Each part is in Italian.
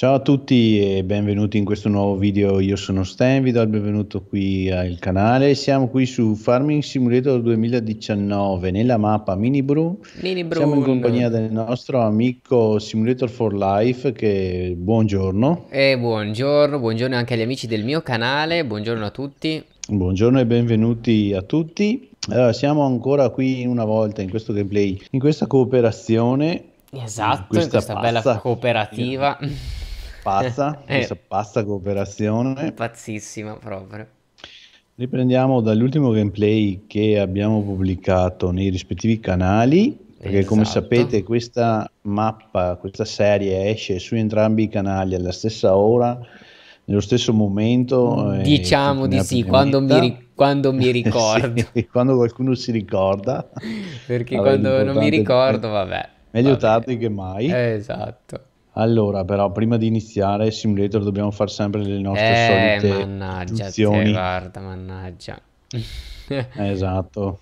Ciao a tutti e benvenuti in questo nuovo video. Io sono Stan, vi do il benvenuto qui al canale. Siamo qui su Farming Simulator 2019 nella mappa Mini Brew. Mini Brew. Siamo in compagnia del nostro amico Simulator for Life che buongiorno. E buongiorno, buongiorno anche agli amici del mio canale, buongiorno a tutti. Buongiorno e benvenuti a tutti. Allora, siamo ancora qui una volta in questo gameplay, in questa cooperazione Esatto, questa, questa bella cooperativa. pazza, eh. questa pazza cooperazione. Pazzissima proprio. Riprendiamo dall'ultimo gameplay che abbiamo pubblicato nei rispettivi canali, perché esatto. come sapete questa mappa, questa serie esce su entrambi i canali alla stessa ora, nello stesso momento. Eh, mm, diciamo di sì, quando mi, quando mi, eh, ricordo. sì, quando qualcuno si ricorda. Perché vabbè, quando non mi ricordo, vabbè. Meglio vabbè. tardi che mai. Esatto. Allora, però, prima di iniziare Simulator dobbiamo fare sempre le nostre eh, solite mannaggia, te, guarda, mannaggia. esatto.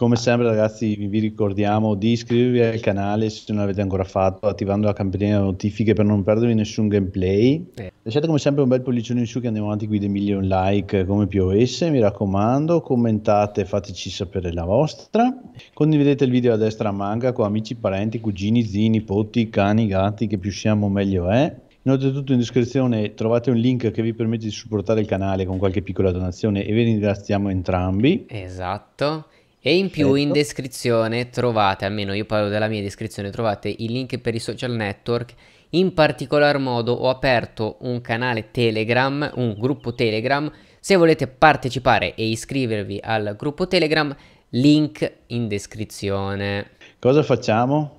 Come sempre ragazzi vi ricordiamo di iscrivervi al canale se non l'avete ancora fatto, attivando la campanella delle notifiche per non perdervi nessun gameplay. Eh. Lasciate come sempre un bel pollicione in su che andiamo avanti qui dei milion like come POS, mi raccomando, commentate, fateci sapere la vostra. Condividete il video a destra a manga con amici, parenti, cugini, zii, nipoti, cani, gatti, che più siamo meglio è. Inoltre tutto in descrizione trovate un link che vi permette di supportare il canale con qualche piccola donazione e vi ringraziamo entrambi. Esatto. E in più certo. in descrizione trovate, almeno io parlo della mia descrizione, trovate i link per i social network. In particolar modo ho aperto un canale Telegram, un gruppo Telegram. Se volete partecipare e iscrivervi al gruppo Telegram, link in descrizione. Cosa facciamo?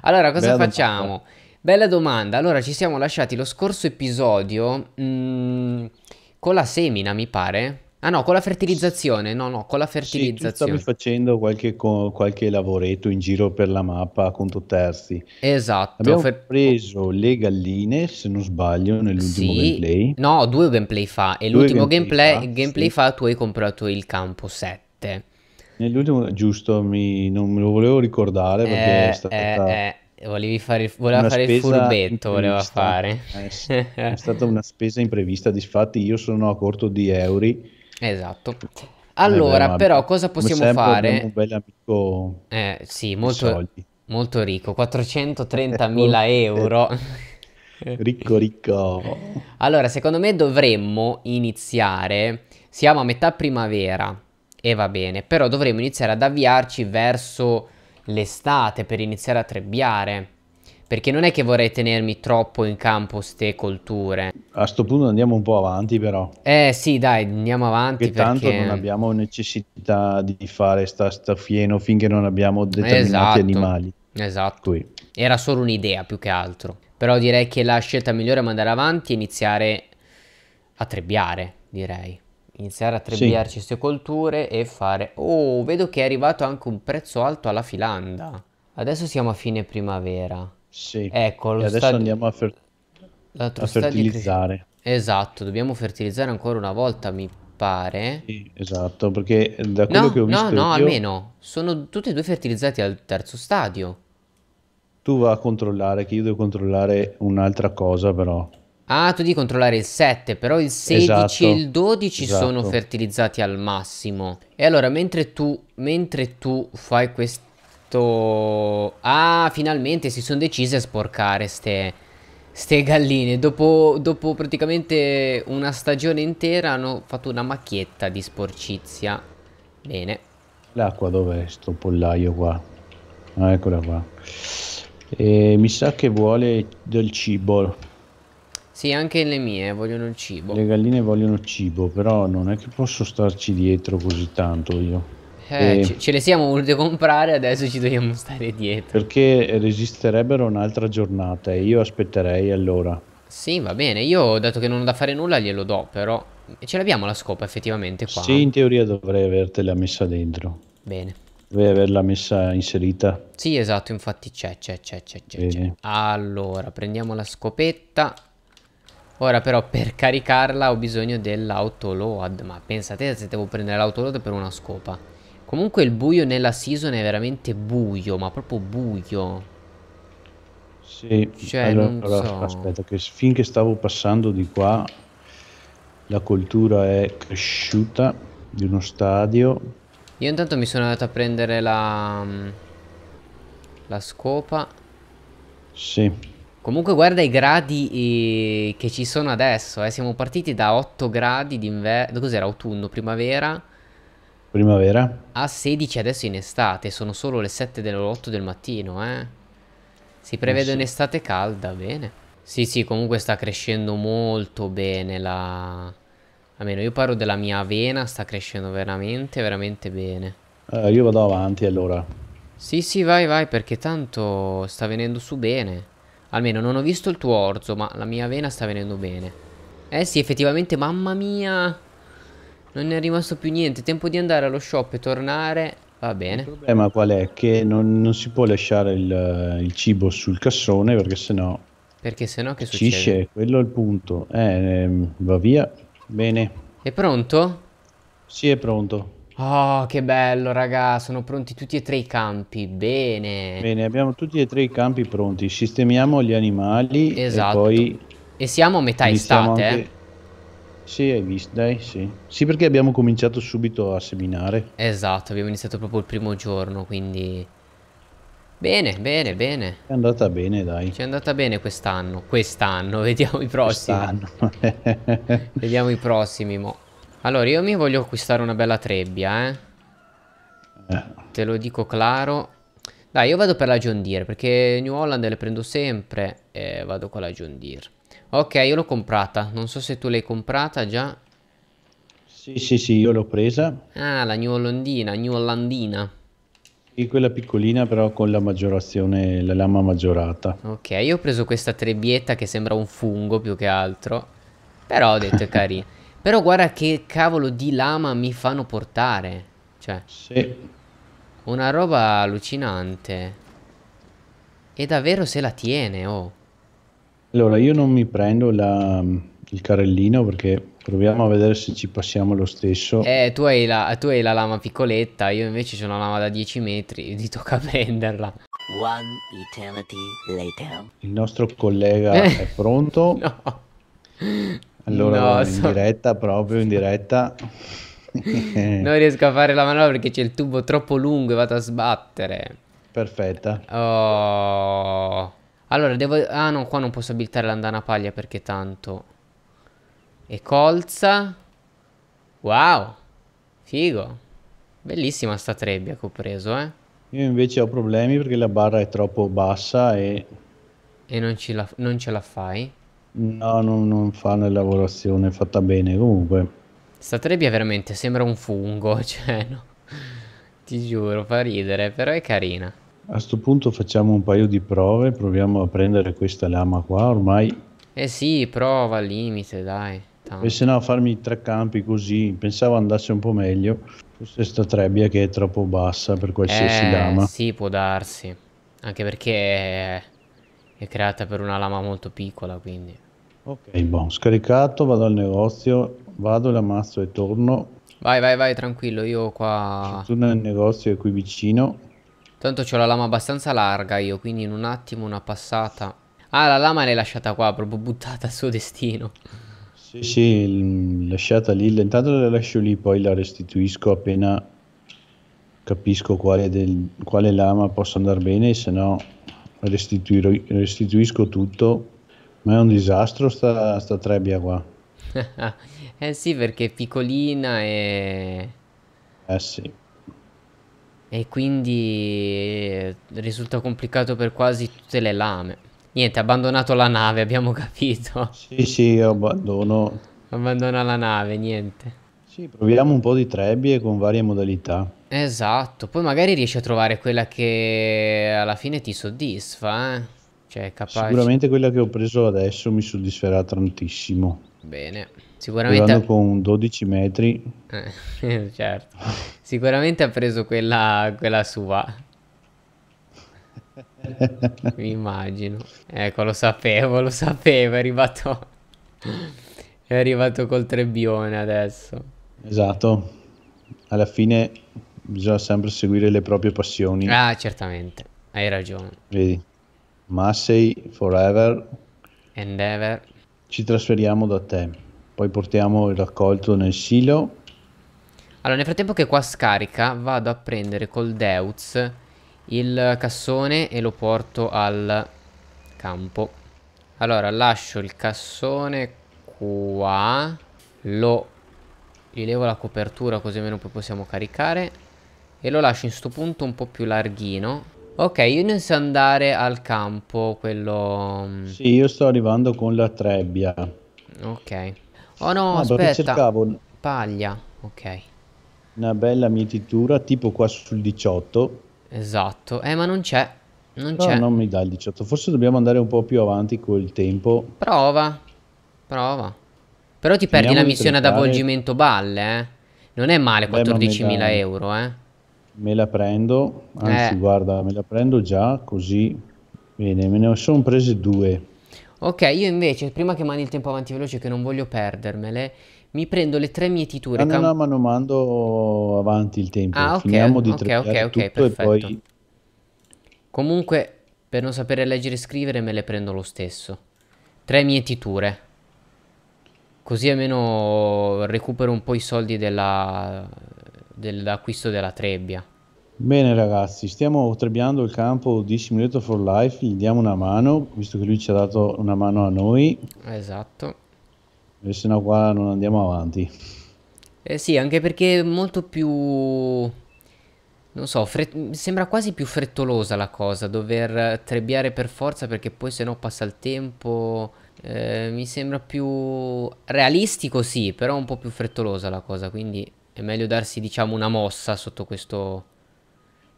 Allora, cosa Bella facciamo? Domanda. Bella domanda. Allora, ci siamo lasciati lo scorso episodio mh, mm, con la semina, mi pare. Ah no, con la fertilizzazione, no no, con la fertilizzazione. Sì, stavi facendo qualche, co- qualche, lavoretto in giro per la mappa a Conto terzi. Esatto. Abbiamo fer- preso le galline, se non sbaglio, nell'ultimo sì. gameplay. No, due gameplay fa, e due l'ultimo gameplay, gameplay, fa, gameplay sì. fa, tu hai comprato il campo 7. Nell'ultimo, giusto, mi, non me lo volevo ricordare perché eh, è stata... Eh, eh, volevi fare, voleva fare il furbetto, voleva fare. È, eh è stata una spesa imprevista, difatti io sono a corto di euro Esatto. Allora, eh però, cosa possiamo fare? Un bel amico. Eh, sì, molto, molto ricco, 430.000 euro. ricco, ricco. Allora, secondo me dovremmo iniziare. Siamo a metà primavera e va bene, però dovremmo iniziare ad avviarci verso l'estate per iniziare a trebbiare. Perché non è che vorrei tenermi troppo in campo ste colture. A sto punto andiamo un po' avanti però. Eh sì, dai, andiamo avanti perché... tanto non abbiamo necessità di fare sta, sta fieno finché non abbiamo determinati esatto, animali. Esatto. Qui. Era solo un'idea più che altro. Però direi che la scelta migliore è mandare avanti e iniziare a trebbiare, direi. Iniziare a trebbiarci queste sì. colture e fare... Oh, vedo che è arrivato anche un prezzo alto alla Filanda. Adesso siamo a fine primavera. Sì. Ecco, adesso stadio... andiamo a, fer... a fertilizzare. Cres... Esatto, dobbiamo fertilizzare ancora una volta, mi pare. Sì, esatto, perché da quello no, che ho visto No, no, io... almeno. Sono tutti e due fertilizzati al terzo stadio. Tu va a controllare, che io devo controllare un'altra cosa però. Ah, tu devi controllare il 7, però il 16 esatto, e il 12 esatto. sono fertilizzati al massimo. E allora, mentre tu, mentre tu fai questo fatto... Ah, finalmente si sono decise a sporcare ste, ste galline. Dopo, dopo, praticamente una stagione intera hanno fatto una macchietta di sporcizia. Bene. L'acqua dov'è sto pollaio qua? Ah, eccola qua. E mi sa che vuole del cibo. Sì, anche le mie vogliono il cibo. Le galline vogliono cibo, però non è che posso starci dietro così tanto io. Eh, ce, ce, le siamo volute comprare, adesso ci dobbiamo stare dietro. Perché resisterebbero un'altra giornata e io aspetterei allora. Sì, va bene. Io dato che non ho da fare nulla, glielo do, però. Ce l'abbiamo la scopa effettivamente qua? Sì, in teoria dovrei avertela messa dentro. Bene. Dovrei averla messa inserita. Sì, esatto, infatti c'è, c'è, c'è, c'è, c'è. Allora, prendiamo la scopetta. Ora però per caricarla ho bisogno dell'autoload Ma pensate se devo prendere l'autoload per una scopa Comunque il buio nella season è veramente buio, ma proprio buio. Sì, cioè, allora, non allora, so. aspetta, che finché stavo passando di qua, la coltura è cresciuta di uno stadio. Io intanto mi sono andato a prendere la, mm, la scopa. Sì. Comunque guarda i gradi eh, che ci sono adesso, eh. siamo partiti da 8 gradi d'inverno, cos'era autunno, primavera, Primavera? A 16 adesso in estate, sono solo le 7 delle 8 del mattino, eh. Si prevede un'estate calda, bene. Sì, sì, comunque sta crescendo molto bene la... Almeno io parlo della mia avena, sta crescendo veramente, veramente bene. Eh, io vado avanti allora. Sì, sì, vai, vai, perché tanto sta venendo su bene. Almeno non ho visto il tuo orzo, ma la mia avena sta venendo bene. Eh sì, effettivamente, mamma mia... Non è rimasto più niente. Tempo di andare allo shop e tornare. Va bene. Il problema qual è? Che non, non si può lasciare il, il, cibo sul cassone perché sennò. Perché sennò che succede? Cisce, quello è il punto. Eh, ehm, va via. Bene. È pronto? Sì, è pronto. Oh, che bello, raga, sono pronti tutti e tre i campi, bene. Bene, abbiamo tutti e tre i campi pronti, sistemiamo gli animali esatto. e poi... E siamo a metà estate, anche... eh. Sì, hai visto, dai, sì. Sì, perché abbiamo cominciato subito a seminare. Esatto, abbiamo iniziato proprio il primo giorno, quindi... Bene, bene, bene. È andata bene, dai. Ci è andata bene quest'anno, quest'anno, vediamo i prossimi. Quest'anno. vediamo i prossimi, mo. Allora, io mi voglio acquistare una bella trebbia, eh. eh. Te lo dico claro. Dai, io vado per la John Deere, perché New Holland le prendo sempre e vado con la John Deere. Ok, io l'ho comprata. Non so se tu l'hai comprata già. Sì, sì, sì, io l'ho presa. Ah, la New Hollandina, New Hollandina. Sì, quella piccolina però con la maggiorazione, la lama maggiorata. Ok, io ho preso questa trebbietta che sembra un fungo più che altro. Però ho detto è carina. Però guarda che cavolo di lama mi fanno portare. Cioè. Sì. Una roba allucinante. E davvero se la tiene, oh. Allora, io non mi prendo la, il carrellino perché proviamo a vedere se ci passiamo lo stesso. Eh, tu hai la, tu hai la lama piccoletta, io invece ho una lama da 10 metri, ti tocca prenderla. One eternity later. Il nostro collega eh. è pronto. No. Allora, no, in so... diretta, proprio in diretta. non riesco a fare la manovra perché c'è il tubo troppo lungo e vado a sbattere. Perfetta. Oh. Allora, devo... Ah, no, qua non posso abilitare l'andana paglia perché tanto... E colza... Wow! Figo! Bellissima sta trebbia che ho preso, eh. Io invece ho problemi perché la barra è troppo bassa e... E non, la... non ce la fai? No, non, non fa una lavorazione fatta bene, comunque. Sta trebbia veramente sembra un fungo, cioè, no. Ti giuro, fa ridere, però è carina. A sto punto facciamo un paio di prove, proviamo a prendere questa lama qua, ormai... Eh sì, prova al limite, dai. Tanto. E se no farmi tre campi così, pensavo andasse un po' meglio. Forse sta trebbia che è troppo bassa per qualsiasi eh, lama. Sì, può darsi. Anche perché è... è creata per una lama molto piccola, quindi... Ok, boh, scaricato, vado al negozio, vado, l'ammazzo e torno. Vai, vai, vai, tranquillo, io qua... Torno nel negozio, è qui vicino. Tanto ho la lama abbastanza larga io, quindi in un attimo una passata. Ah, la lama l'hai lasciata qua, proprio buttata al suo destino. Sì, sì, lasciata lì. Intanto la lascio lì, poi la restituisco appena capisco quale, del, quale lama possa andare bene, se no restituisco tutto. Ma è un disastro sta, sta trebbia qua. eh sì, perché è piccolina e... Eh sì. E quindi eh, risulta complicato per quasi tutte le lame. Niente, abbandonato la nave, abbiamo capito. Sì, sì, io abbandono. Abbandona la nave, niente. Sì, proviamo un po' di trebbie con varie modalità. Esatto, poi magari riesci a trovare quella che alla fine ti soddisfa, eh? Cioè, capace... Sicuramente quella che ho preso adesso mi soddisferà tantissimo. Bene. Sicuramente ha... con 12 metri. Eh, certo. Sicuramente ha preso quella, quella sua. Mi immagino. Ecco, lo sapevo, lo sapevo, è arrivato. è arrivato col trebbione adesso. Esatto. Alla fine bisogna sempre seguire le proprie passioni. Ah, certamente. Hai ragione. Vedi. Massey forever and ever. Ci trasferiamo da te poi portiamo il raccolto nel silo. Allora, nel frattempo che qua scarica, vado a prendere col Deutz il cassone e lo porto al campo. Allora, lascio il cassone qua, lo rilevo la copertura così almeno poi possiamo caricare e lo lascio in questo punto un po' più larghino. Ok, io inizio ad andare al campo, quello... Mm, sì, io sto arrivando con la trebbia. Ok. Oh no, ah, aspetta. Cercavo paglia, ok. Una bella mietitura, tipo qua sul 18. Esatto, eh ma non c'è. Non c'è. non mi dà il 18, forse dobbiamo andare un po' più avanti col tempo. Prova, prova. Però ti Finiamo perdi la missione ad avvolgimento balle, eh. Non è male 14.000 ma da... euro, eh. Me la prendo, anzi eh. guarda, me la prendo già così. Bene, me ne sono prese due. Ok, io invece, prima che mandi il tempo avanti veloce, che non voglio perdermele, mi prendo le tre mietiture. Ah, no, no, no, ma non mando avanti il tempo. Ah, ok, Finiamo di ok, ok, ok, perfetto. Poi... Comunque, per non sapere leggere e scrivere, me le prendo lo stesso. Tre mietiture. Così almeno recupero un po' i soldi dell'acquisto della, dell della trebbia. Bene ragazzi, stiamo trebbiando il campo di Simulator for Life, gli diamo una mano, visto che lui ci ha dato una mano a noi. Esatto. E se no qua non andiamo avanti. Eh sì, anche perché è molto più... Non so, sembra quasi più frettolosa la cosa, dover trebbiare per forza perché poi se no passa il tempo... Eh, mi sembra più realistico sì, però un po' più frettolosa la cosa, quindi è meglio darsi diciamo una mossa sotto questo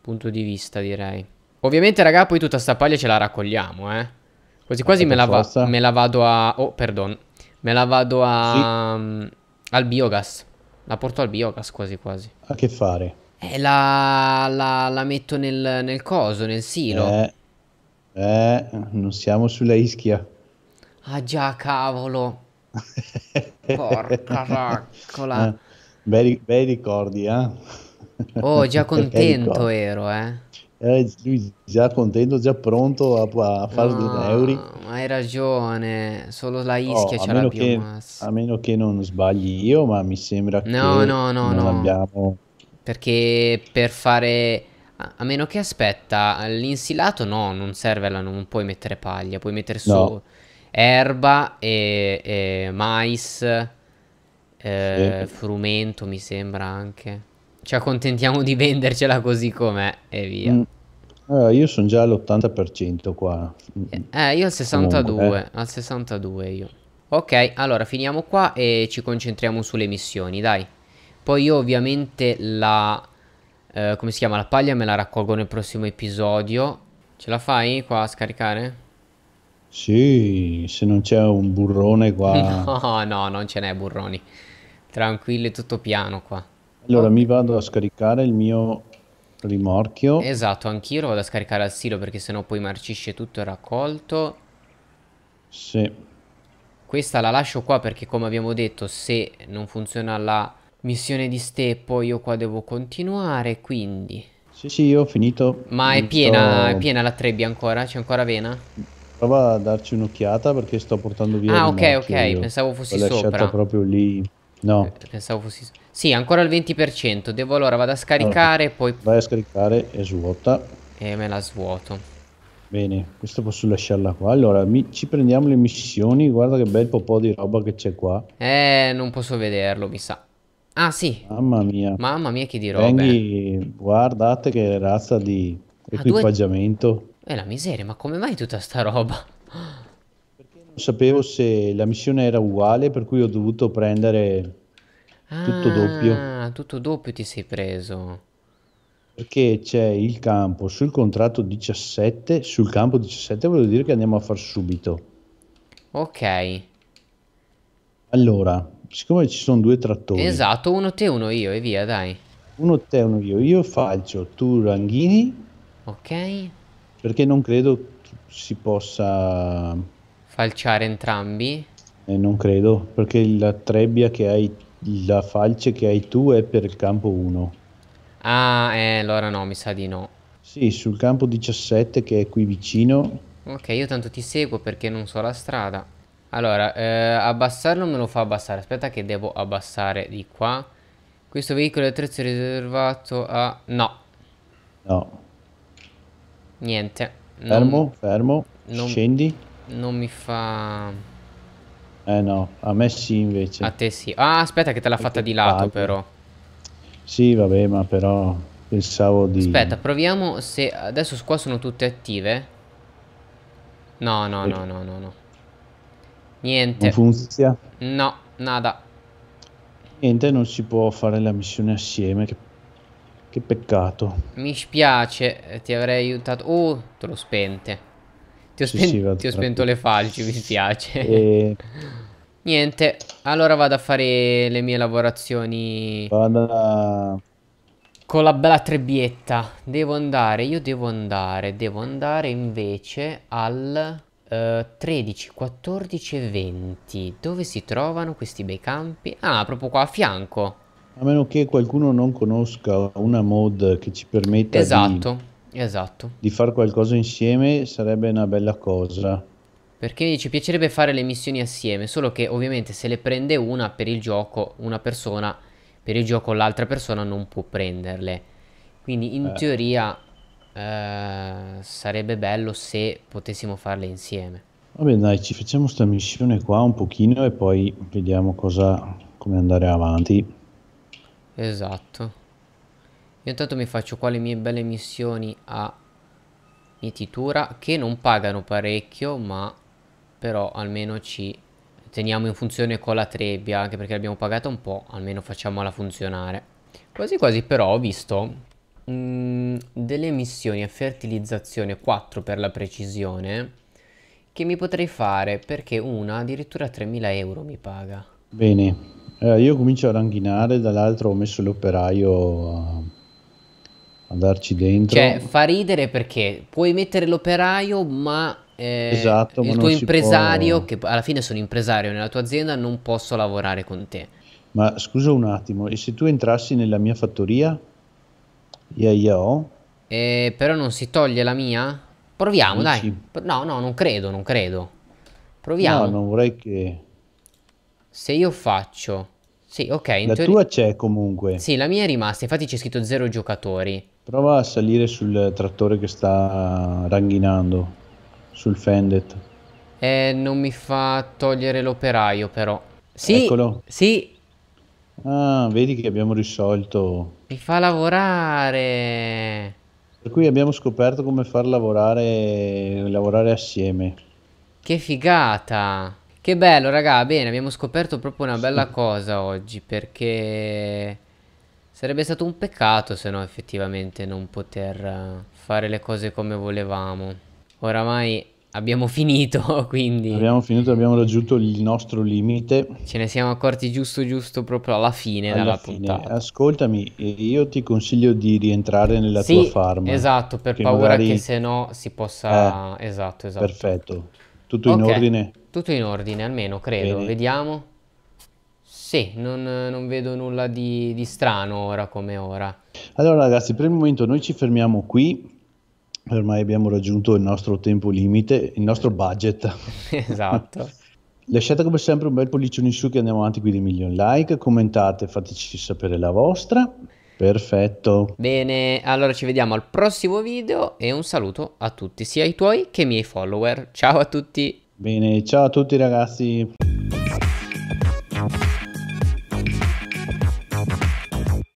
punto di vista, direi. Ovviamente, raga, poi tutta sta paglia ce la raccogliamo, eh. Quasi quasi eh, me la, va, me la, vado a... Oh, perdon. Me la vado a... Sì. Mm, al biogas. La porto al biogas quasi quasi. A che fare? Eh, la, la, la metto nel, nel, coso, nel silo. Eh, eh, non siamo sulla ischia. Ah già, cavolo. Porca raccola. Eh, bei, bei ricordi, eh. Oh, già contento ero, eh. Era eh, lui già contento, già pronto a, a fare no, euro. hai ragione, solo la ischia oh, c'ha la Che, a meno che non sbagli io, ma mi sembra no, che no, no, non no. abbiamo... Perché per fare... A meno che aspetta, l'insilato no, non serve, non puoi mettere paglia, puoi mettere su no. erba e, e mais, eh, sì. frumento mi sembra anche. Ci accontentiamo di vendercela così com'è e via. Mm. Allora, eh, io sono già all'80% qua. Eh, io al 62, Comunque, eh. al 62 io. Ok, allora finiamo qua e ci concentriamo sulle missioni, dai. Poi io ovviamente la... Eh, come si chiama? La paglia me la raccolgo nel prossimo episodio. Ce la fai qua a scaricare? Sì, se non c'è un burrone qua... No, no, non ce n'è burroni. Tranquillo, è tutto piano qua. Allora mi vado a scaricare il mio rimorchio. Esatto, anch'io lo vado a scaricare al silo perché sennò poi marcisce tutto il raccolto. Sì. Questa la lascio qua perché come abbiamo detto se non funziona la missione di steppo io qua devo continuare quindi... Sì sì io ho finito. Ma è piena, sto... è piena la trebbia ancora? C'è ancora vena? Prova a darci un'occhiata perché sto portando via Ah ok ok io. pensavo fossi sopra. L'ho lasciata proprio lì. No. Eh, pensavo fossi... Sì, ancora il 20%. Devo allora, vado a scaricare, allora, poi... Vai a scaricare e svuota. E me la svuoto. Bene, questo posso lasciarla qua. Allora, mi... ci prendiamo le missioni. Guarda che bel po' di roba che c'è qua. Eh, non posso vederlo, mi sa. Ah, sì. Mamma mia. Mamma mia, che di roba. Venghi, guardate che razza di ah, equipaggiamento. Due... Eh, la miseria, ma come mai tutta sta roba? sapevo se la missione era uguale, per cui ho dovuto prendere tutto ah, doppio. tutto doppio ti sei preso. Perché c'è il campo sul contratto 17, sul campo 17 voglio dire che andiamo a far subito. Ok. Allora, siccome ci sono due trattori. Esatto, uno te, uno io e via, dai. Uno te, uno io. Io faccio tu Ranghini. Ok. Perché non credo si possa falciare entrambi? Eh, non credo, perché la trebbia che hai, la falce che hai tu è per il campo 1. Ah, eh, allora no, mi sa di no. Sì, sul campo 17 che è qui vicino. Ok, io tanto ti seguo perché non so la strada. Allora, eh, abbassarlo me lo fa abbassare. Aspetta che devo abbassare di qua. Questo veicolo è attrezzo riservato a... No. No. Niente. Non... Fermo, fermo. Non... Scendi non mi fa... Eh no, a me sì invece. A te sì. Ah, aspetta che te l'ha fatta di lato però. Sì, vabbè, ma però pensavo di... Aspetta, proviamo se... Adesso qua sono tutte attive. No, no, no, no, no, no. Niente. Non funziona? No, nada. Niente, non si può fare la missione assieme, che che peccato. Mi spiace, ti avrei aiutato. Oh, te l'ho spente. Ti ho, spen sì, sì, ti ho spento le falci, mi spiace. E... Niente, allora vado a fare le mie lavorazioni. Vado a... Con la bella trebbietta. Devo andare, io devo andare, devo andare invece al... Uh, 13, 14 e 20 Dove si trovano questi bei campi? Ah, proprio qua a fianco A meno che qualcuno non conosca una mod che ci permetta esatto. di Esatto. Di fare qualcosa insieme sarebbe una bella cosa. Perché ci piacerebbe fare le missioni assieme, solo che ovviamente se le prende una per il gioco, una persona per il gioco, l'altra persona non può prenderle. Quindi in eh. teoria eh, sarebbe bello se potessimo farle insieme. Vabbè dai, ci facciamo questa missione qua un pochino e poi vediamo cosa, come andare avanti. Esatto. Io intanto mi faccio qua le mie belle missioni a mietitura che non pagano parecchio ma però almeno ci teniamo in funzione con la trebbia anche perché l'abbiamo pagata un po' almeno facciamola funzionare. Quasi quasi però ho visto mh, mm, delle missioni a fertilizzazione 4 per la precisione che mi potrei fare perché una addirittura 3.000 euro mi paga. Bene, eh, io comincio a ranghinare, dall'altro ho messo l'operaio a darci dentro. Cioè, fa ridere perché puoi mettere l'operaio, ma eh, esatto, il ma tuo impresario, può... che alla fine sono impresario nella tua azienda, non posso lavorare con te. Ma scusa un attimo, e se tu entrassi nella mia fattoria? Ia ia oh. Eh, però non si toglie la mia? Proviamo, Amici. dai. No, no, non credo, non credo. Proviamo. No, non vorrei che... Se io faccio... Sì, ok. la teori... tua c'è comunque. Sì, la mia è rimasta, infatti c'è scritto zero giocatori. Prova a salire sul trattore che sta ranghinando, sul Fendet. Eh, non mi fa togliere l'operaio però. Sì, Eccolo. sì. Ah, vedi che abbiamo risolto. Mi fa lavorare. Per cui abbiamo scoperto come far lavorare, lavorare assieme. Che figata! Che bello, raga, bene, abbiamo scoperto proprio una bella sì. cosa oggi perché Sarebbe stato un peccato se no effettivamente non poter eh, fare le cose come volevamo. Oramai abbiamo finito, quindi... Abbiamo finito, abbiamo raggiunto il nostro limite. Ce ne siamo accorti giusto giusto proprio alla fine alla della fine. puntata. Ascoltami, io ti consiglio di rientrare nella sì, tua farm. esatto, per che paura magari... che se no si possa... Eh, esatto, esatto. Perfetto. Tutto okay. in ordine? Tutto in ordine, almeno credo. Bene. Vediamo. Sì, non, non vedo nulla di, di strano ora come ora. Allora ragazzi, per il momento noi ci fermiamo qui, ormai abbiamo raggiunto il nostro tempo limite, il nostro budget. esatto. Lasciate come sempre un bel pollicione in su che andiamo avanti qui di million like, commentate, fateci sapere la vostra. Perfetto. Bene, allora ci vediamo al prossimo video e un saluto a tutti, sia i tuoi che i miei follower. Ciao a tutti. Bene, ciao a tutti ragazzi.